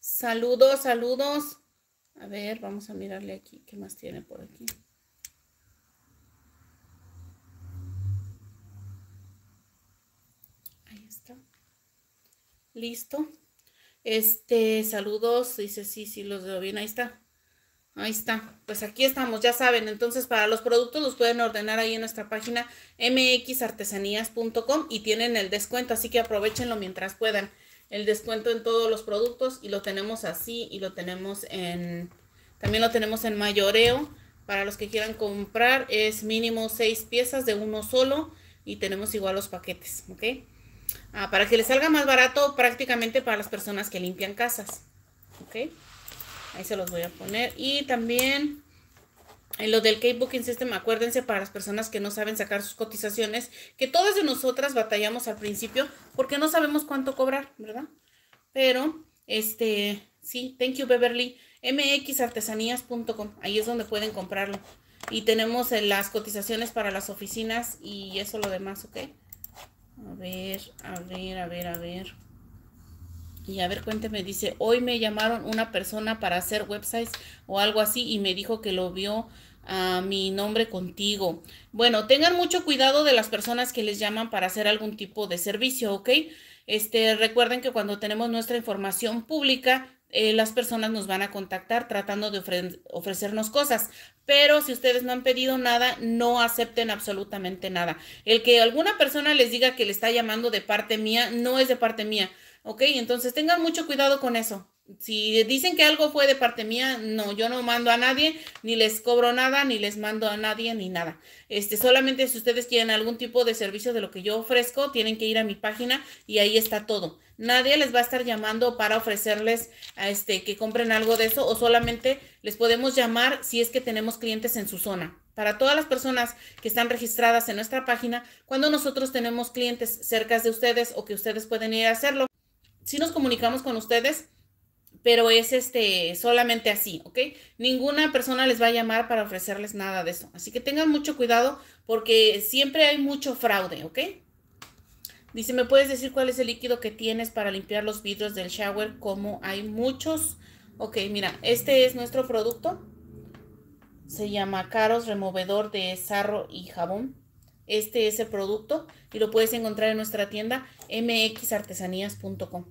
Saludos, saludos. A ver, vamos a mirarle aquí. ¿Qué más tiene por aquí? Ahí está. Listo. Este, saludos. Dice, sí, sí, los veo bien. Ahí está. Ahí está. Pues aquí estamos, ya saben. Entonces, para los productos los pueden ordenar ahí en nuestra página mxartesanías.com y tienen el descuento, así que aprovechenlo mientras puedan el descuento en todos los productos y lo tenemos así y lo tenemos en, también lo tenemos en mayoreo. Para los que quieran comprar es mínimo seis piezas de uno solo y tenemos igual los paquetes, ¿ok? Ah, para que les salga más barato prácticamente para las personas que limpian casas, ¿ok? Ahí se los voy a poner. Y también en lo del K-Booking System, acuérdense para las personas que no saben sacar sus cotizaciones, que todas de nosotras batallamos al principio porque no sabemos cuánto cobrar, ¿verdad? Pero, este, sí, thank you Beverly, mxartesanías.com, ahí es donde pueden comprarlo. Y tenemos eh, las cotizaciones para las oficinas y eso lo demás, ¿ok? A ver, a ver, a ver, a ver. Y a ver, cuénteme, dice, hoy me llamaron una persona para hacer websites o algo así y me dijo que lo vio a mi nombre contigo. Bueno, tengan mucho cuidado de las personas que les llaman para hacer algún tipo de servicio, ¿ok? Este, recuerden que cuando tenemos nuestra información pública, eh, las personas nos van a contactar tratando de ofrecernos cosas. Pero si ustedes no han pedido nada, no acepten absolutamente nada. El que alguna persona les diga que le está llamando de parte mía, no es de parte mía. ¿ok? Entonces tengan mucho cuidado con eso. Si dicen que algo fue de parte mía, no, yo no mando a nadie, ni les cobro nada, ni les mando a nadie, ni nada. Este, solamente si ustedes quieren algún tipo de servicio de lo que yo ofrezco, tienen que ir a mi página y ahí está todo. Nadie les va a estar llamando para ofrecerles este, que compren algo de eso o solamente les podemos llamar si es que tenemos clientes en su zona. Para todas las personas que están registradas en nuestra página, cuando nosotros tenemos clientes cerca de ustedes o que ustedes pueden ir a hacerlo, sí nos comunicamos con ustedes, pero es este solamente así, ¿ok? Ninguna persona les va a llamar para ofrecerles nada de eso. Así que tengan mucho cuidado porque siempre hay mucho fraude, ¿ok? Dice, ¿me puedes decir cuál es el líquido que tienes para limpiar los vidrios del shower? Como hay muchos. Ok, mira, este es nuestro producto. Se llama Caros Removedor de Sarro y Jabón este es el producto y lo puedes encontrar en nuestra tienda mxartesanías.com.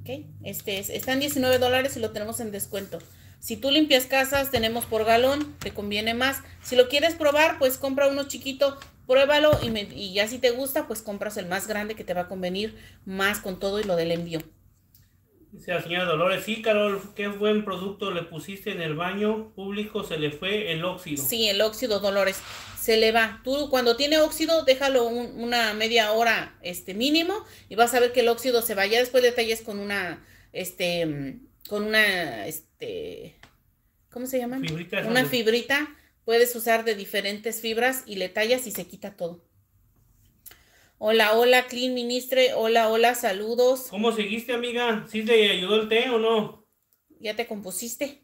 ok, Este es, está 19 dólares y lo tenemos en descuento. Si tú limpias casas, tenemos por galón, te conviene más. Si lo quieres probar, pues compra uno chiquito, pruébalo y, y ya si te gusta, pues compras el más grande que te va a convenir más con todo y lo del envío se la Dolores, sí, Carol, qué buen producto le pusiste en el baño público, se le fue el óxido. Sí, el óxido, Dolores, se le va. Tú cuando tiene óxido, déjalo una media hora este mínimo y vas a ver que el óxido se va. Ya después detalles con una, este, con una, este, ¿cómo se llama? Fibrita una fibrita. Puedes usar de diferentes fibras y le tallas y se quita todo. Hola, hola, Clean Ministre. Hola, hola, saludos. ¿Cómo seguiste, amiga? ¿Sí te ayudó el té o no? ¿Ya te compusiste?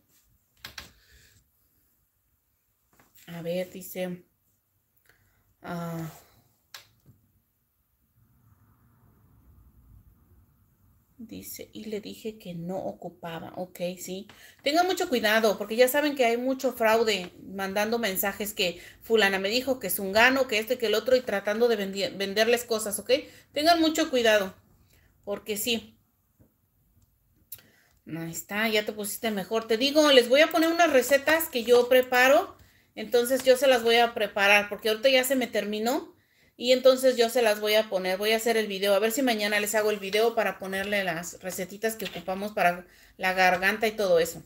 A ver, dice. Ah. Dice, y le dije que no ocupaba. Ok, sí. Tengan mucho cuidado, porque ya saben que hay mucho fraude mandando mensajes que fulana me dijo que es un gano, que este, que el otro, y tratando de venderles cosas, ¿ok? Tengan mucho cuidado, porque sí. Ahí está, ya te pusiste mejor. Te digo, les voy a poner unas recetas que yo preparo, entonces yo se las voy a preparar, porque ahorita ya se me terminó y entonces yo se las voy a poner, voy a hacer el video, a ver si mañana les hago el video para ponerle las recetitas que ocupamos para la garganta y todo eso.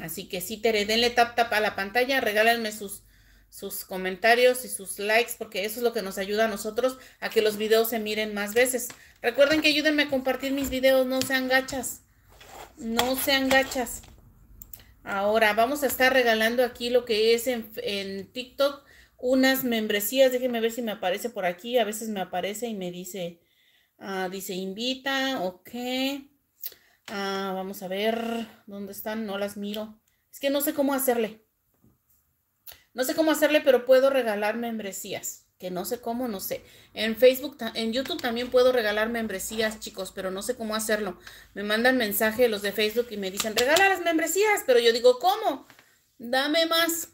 Así que sí, Tere, denle tap tap a la pantalla, regálenme sus, sus comentarios y sus likes, porque eso es lo que nos ayuda a nosotros a que los videos se miren más veces. Recuerden que ayúdenme a compartir mis videos, no sean gachas, no sean gachas. Ahora vamos a estar regalando aquí lo que es en, en TikTok unas membresías. Déjenme ver si me aparece por aquí. A veces me aparece y me dice, ah, dice invita, ok. qué. Ah, vamos a ver dónde están, no las miro. Es que no sé cómo hacerle. No sé cómo hacerle, pero puedo regalar membresías. Que no sé cómo, no sé. En Facebook, en YouTube también puedo regalar membresías, chicos, pero no sé cómo hacerlo. Me mandan mensaje los de Facebook y me dicen, regala las membresías, pero yo digo, ¿cómo? Dame más.